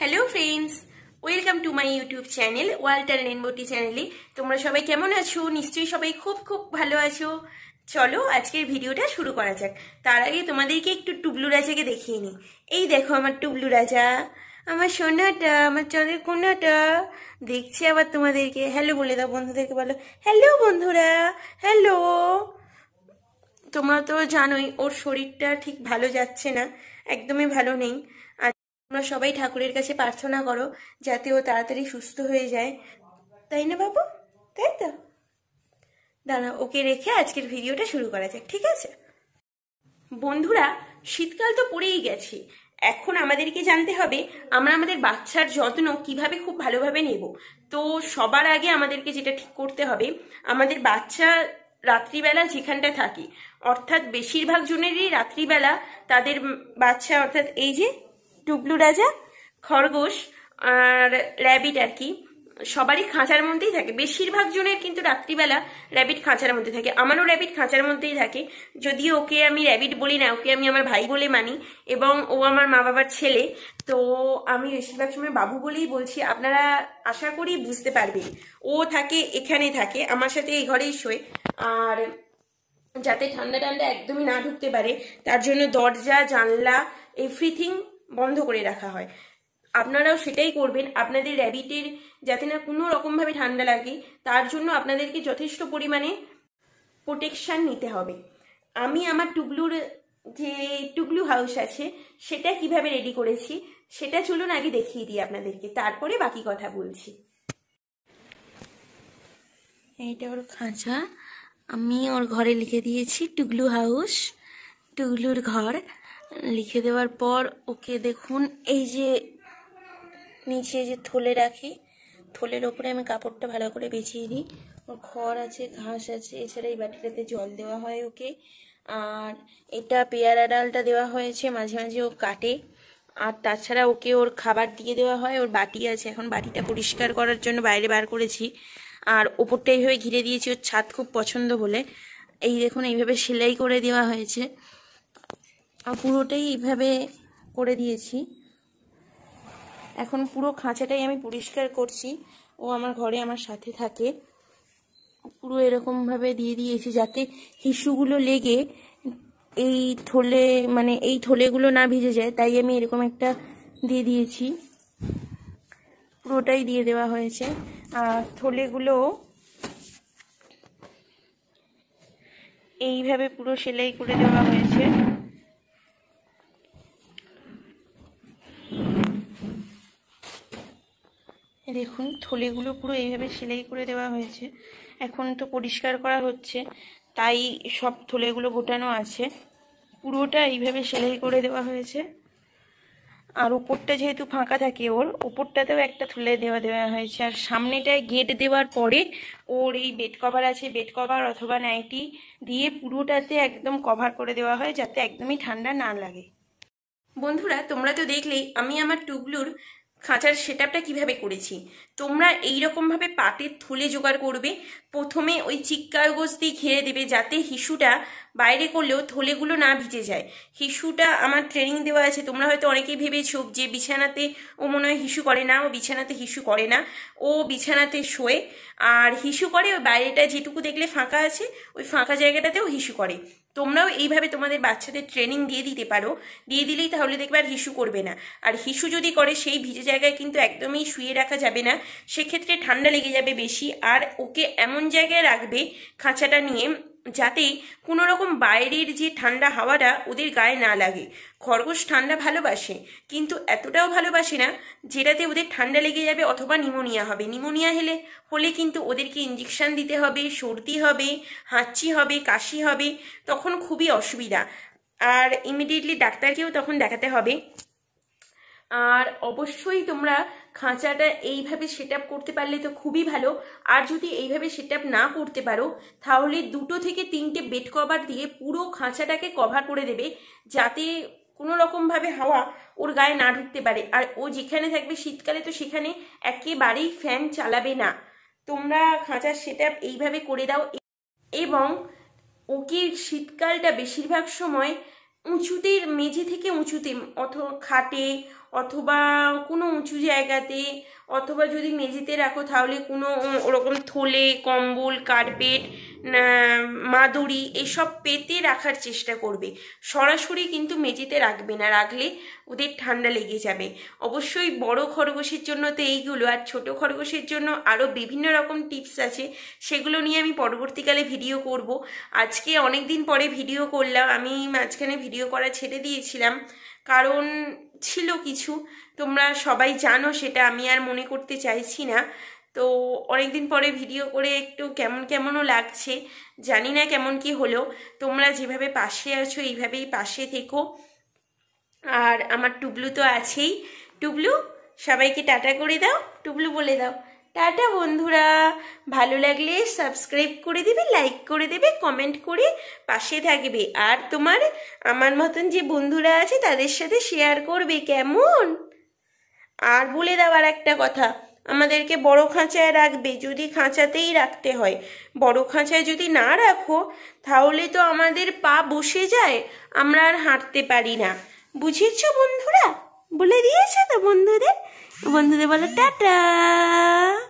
hello friends welcome to my YouTube channel Walter রেনবোটি চ্যানেলে তোমরা সবাই কেমন আছো নিশ্চয়ই সবাই খুব খুব ভালো আছো চলো আজকের ভিডিওটা শুরু করা যাক তার আগে তোমাদেরকে একটু টুবলু রাজাকে দেখিয়ে নিই এই দেখো আমার টুবলু রাজা আমার সোনাটা আমার চলের কোনাটা দেখছে আবার তোমাদেরকে হ্যালো বলে দাও বন্ধুদেরকে বলো হ্যালো বন্ধুরা হ্যালো তোমরা তো জানোই ওর শরীরটা ঠিক ভালো যাচ্ছে না একদমই ভালো নেই তোমরা সবাই ঠাকুরের কাছে প্রার্থনা করো যাতে ও তাড়াতাড়ি সুস্থ হয়ে যায় তাই না বাবু তাই তো দাঁড়া ওকে রেখে আজকের ভিডিওটা শুরু করা যাক ঠিক আছে বন্ধুরা শীতকাল তো পড়েই গেছে এখন আমাদেরকে জানতে হবে আমরা আমাদের বাচ্চার যত্ন কিভাবে খুব ভালোভাবে নেব তো সবার আগে আমাদেরকে যেটা ঠিক করতে হবে আমাদের বাচ্চা রাত্রিবেলা যেখানটা থাকে অর্থাৎ বেশিরভাগ জনেরই রাত্রিবেলা তাদের বাচ্চা অর্থাৎ এই যে টুবলু রাজা খরগোশ আর র্যাবিট আর কি সবারই খাঁচার মধ্যেই থাকে বেশিরভাগ জনের কিন্তু রাত্রিবেলা র্যাবিট খাঁচার মধ্যে থাকে আমারও র্যাবিট খাঁচার মধ্যেই থাকে যদিও ওকে আমি র্যাবিট বলি না ওকে আমি আমার ভাই বলে মানি এবং ও আমার মা বাবার ছেলে তো আমি বেশিরভাগ সময় বাবু বলেই বলছি আপনারা আশা করি বুঝতে পারবেন ও থাকে এখানে থাকে আমার সাথে এই ঘরেই শোয় আর যাতে ঠান্ডা ঠান্ডা একদমই না ঢুকতে পারে তার জন্য দরজা জানলা এভরিথিং বন্ধ করে রাখা হয় আপনারাও সেটাই করবেন আপনাদের র্যাবিটের যাতে না কোনো রকমভাবে ঠান্ডা লাগে তার জন্য আপনাদেরকে যথেষ্ট পরিমাণে প্রোটেকশান নিতে হবে আমি আমার টুবলুর যে টুবলু হাউস আছে সেটা কিভাবে রেডি করেছি সেটা চলুন আগে দেখিয়ে দিই আপনাদেরকে তারপরে বাকি কথা বলছি এইটা ওর খাঁচা আমি ওর ঘরে লিখে দিয়েছি টুগলু হাউস টুগলুর ঘর লিখে দেওয়ার পর ওকে দেখুন এই যে নিচে যে থলে রাখি থলের ওপরে আমি কাপড়টা ভালো করে বেছিয়ে দিই ওর খড় আছে ঘাস আছে এছাড়া এই বাটিটাতে জল দেওয়া হয় ওকে আর এটা পেয়ারা ডালটা দেওয়া হয়েছে মাঝে মাঝে ও কাটে আর তাছাড়া ওকে ওর খাবার দিয়ে দেওয়া হয় ওর বাটি আছে এখন বাটিটা পরিষ্কার করার জন্য বাইরে বার করেছি আর ওপরটা এইভাবে ঘিরে দিয়েছি ওর ছাদ খুব পছন্দ বলে এই দেখুন এইভাবে সেলাই করে দেওয়া হয়েছে পুরোটাই এইভাবে করে দিয়েছি এখন পুরো খাঁচাটাই আমি পরিষ্কার করছি ও আমার ঘরে আমার সাথে থাকে পুরো এরকমভাবে দিয়ে দিয়েছি যাতে হিসুগুলো লেগে এই থলে মানে এই থলেগুলো না ভিজে যায় তাই আমি এরকম একটা দিয়ে দিয়েছি পুরোটাই দিয়ে দেওয়া হয়েছে আর থলেগুলো এইভাবে পুরো সেলাই করে দেওয়া হয়েছে দেখুন থলেগুলো পুরো এইভাবে সেলাই করে দেওয়া হয়েছে এখন তো পরিষ্কার করা হচ্ছে তাই সব থলেগুলো গোটানো আছে পুরোটা এইভাবে সেলাই করে দেওয়া হয়েছে আর উপরটা যেহেতু ফাঁকা থাকে ওর ওপরটাতেও একটা থলে দেওয়া দেওয়া হয়েছে আর সামনেটায় গেট দেওয়ার পরে ওর এই বেড কভার আছে বেড কভার অথবা নাইটি দিয়ে পুরোটাতে একদম কভার করে দেওয়া হয় যাতে একদমই ঠান্ডা না লাগে বন্ধুরা তোমরা তো দেখলেই আমি আমার টুবলুর খাঁচার সেট আপটা কীভাবে করেছি তোমরা এই রকমভাবে পাটের থলে জোগাড় করবে প্রথমে ওই চিক কাগজ দিয়ে ঘিরে দেবে যাতে হিসুটা বাইরে করলেও থলেগুলো না ভিজে যায় হিসুটা আমার ট্রেনিং দেওয়া আছে তোমরা হয়তো অনেকেই ভেবেছো যে বিছানাতে ও মনে হয় হিসু করে না ও বিছানাতে হিসু করে না ও বিছানাতে শোয়ে আর হিসু করে ওই বাইরেটা যেটুকু দেখলে ফাঁকা আছে ওই ফাঁকা জায়গাটাতেও হিসু করে তোমরাও এইভাবে তোমাদের বাচ্চাদের ট্রেনিং দিয়ে দিতে পারো দিয়ে দিলেই তাহলে দেখবে আর হিসু করবে না আর হিসু যদি করে সেই ভিজে জায়গায় কিন্তু একদমই শুয়ে রাখা যাবে না সেক্ষেত্রে ঠান্ডা লেগে যাবে বেশি আর ওকে এমন জায়গায় রাখবে খাঁচাটা নিয়ে যাতে কোনো রকম বাইরের যে ঠান্ডা হাওয়াটা ওদের গায়ে না লাগে খরগোশ ঠান্ডা ভালোবাসে কিন্তু এতটাও ভালোবাসে না যেটাতে ওদের ঠান্ডা লেগে যাবে অথবা নিমোনিয়া হবে নিমোনিয়া হলে হলে কিন্তু ওদেরকে ইঞ্জেকশান দিতে হবে সর্দি হবে হাঁচি হবে কাশি হবে তখন খুবই অসুবিধা আর ইমিডিয়েটলি ডাক্তারকেও তখন দেখাতে হবে আর অবশ্যই তোমরা খাঁচাটা এইভাবে সেট করতে পারলে তো খুবই ভালো আর যদি এইভাবে সেট না করতে পারো তাহলে দুটো থেকে তিনটে বেড কভার দিয়ে পুরো খাঁচাটাকে কভার করে দেবে যাতে কোনো রকমভাবে হাওয়া ওর গায়ে না ঢুকতে পারে আর ও যেখানে থাকবে শীতকালে তো সেখানে একেবারেই ফ্যান চালাবে না তোমরা খাঁচার সেট এইভাবে করে দাও এবং ওকে শীতকালটা বেশিরভাগ সময় উঁচুতে মেঝে থেকে উঁচুতে অথ খাটে অথবা কোনো উঁচু জায়গাতে অথবা যদি মেঝেতে রাখো তাহলে কোনো ওরকম থলে কম্বল কার্পেট মাদুরি এসব পেতে রাখার চেষ্টা করবে সরাসরি কিন্তু মেঝেতে রাখবে না রাখলে ওদের ঠান্ডা লেগে যাবে অবশ্যই বড় খরগোশের জন্য তো এইগুলো আর ছোট খরগোশের জন্য আরও বিভিন্ন রকম টিপস আছে সেগুলো নিয়ে আমি পরবর্তীকালে ভিডিও করব আজকে অনেক দিন পরে ভিডিও করলাম আমি মাঝখানে ভিডিও করা ছেড়ে দিয়েছিলাম কারণ ছিল কিছু তোমরা সবাই জানো সেটা আমি আর মনে করতে চাইছি না তো অনেকদিন পরে ভিডিও করে একটু কেমন কেমনও লাগছে জানি না কেমন কি হলো তোমরা যেভাবে পাশে আছো এইভাবেই পাশে থেকো আর আমার টুবলু তো আছেই টুবলু সবাইকে টাটা করে দাও টুবলু বলে দাও টাটা বন্ধুরা ভালো লাগলে সাবস্ক্রাইব করে দিবে লাইক করে দেবে কমেন্ট করে পাশে থাকবে আর তোমার আমার মতন যে বন্ধুরা আছে তাদের সাথে শেয়ার করবে কেমন আর বলে দেওয়ার একটা কথা আমাদেরকে বড় খাঁচায় রাখবে যদি খাঁচাতেই রাখতে হয় বড় খাঁচায় যদি না রাখো তাহলে তো আমাদের পা বসে যায় আমরা আর হাঁটতে পারি না বুঝেছ বন্ধুরা বলে দিয়েছে তো বন্ধুদের বন্ধুদের বলো টাটা